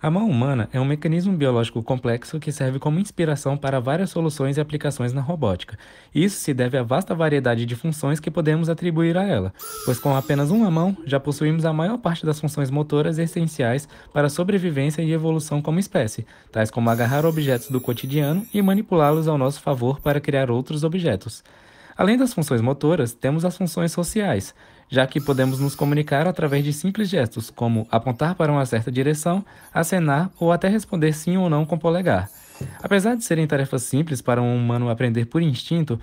A mão humana é um mecanismo biológico complexo que serve como inspiração para várias soluções e aplicações na robótica. Isso se deve à vasta variedade de funções que podemos atribuir a ela, pois com apenas uma mão já possuímos a maior parte das funções motoras essenciais para a sobrevivência e evolução como espécie, tais como agarrar objetos do cotidiano e manipulá-los ao nosso favor para criar outros objetos. Além das funções motoras, temos as funções sociais, já que podemos nos comunicar através de simples gestos, como apontar para uma certa direção, acenar ou até responder sim ou não com o polegar. Apesar de serem tarefas simples para um humano aprender por instinto,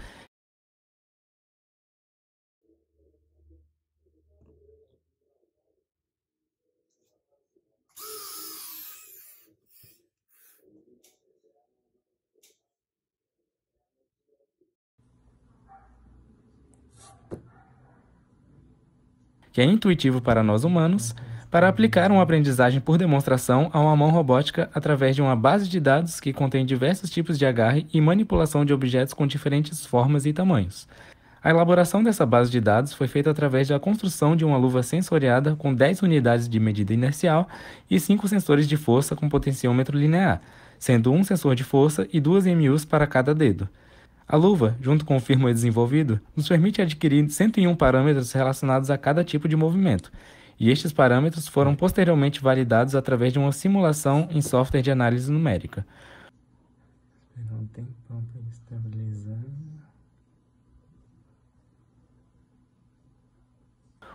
que é intuitivo para nós humanos, para aplicar uma aprendizagem por demonstração a uma mão robótica através de uma base de dados que contém diversos tipos de agarre e manipulação de objetos com diferentes formas e tamanhos. A elaboração dessa base de dados foi feita através da construção de uma luva sensoriada com 10 unidades de medida inercial e 5 sensores de força com potenciômetro linear, sendo um sensor de força e duas MUs para cada dedo. A luva, junto com o firmware desenvolvido, nos permite adquirir 101 parâmetros relacionados a cada tipo de movimento, e estes parâmetros foram posteriormente validados através de uma simulação em software de análise numérica.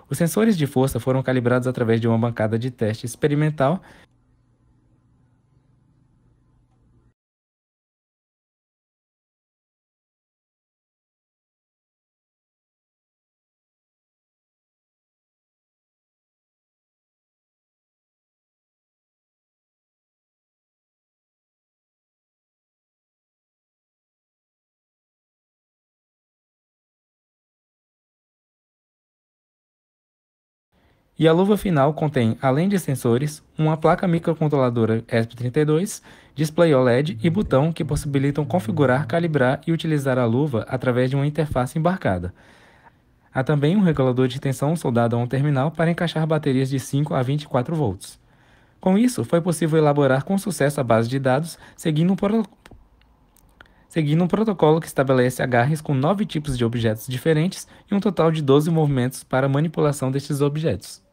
Os sensores de força foram calibrados através de uma bancada de teste experimental E a luva final contém, além de sensores, uma placa microcontroladora ESP32, display OLED e botão que possibilitam configurar, calibrar e utilizar a luva através de uma interface embarcada. Há também um regulador de tensão soldado a um terminal para encaixar baterias de 5 a 24 volts. Com isso, foi possível elaborar com sucesso a base de dados seguindo um, pro... seguindo um protocolo que estabelece agarres com nove tipos de objetos diferentes e um total de 12 movimentos para manipulação destes objetos.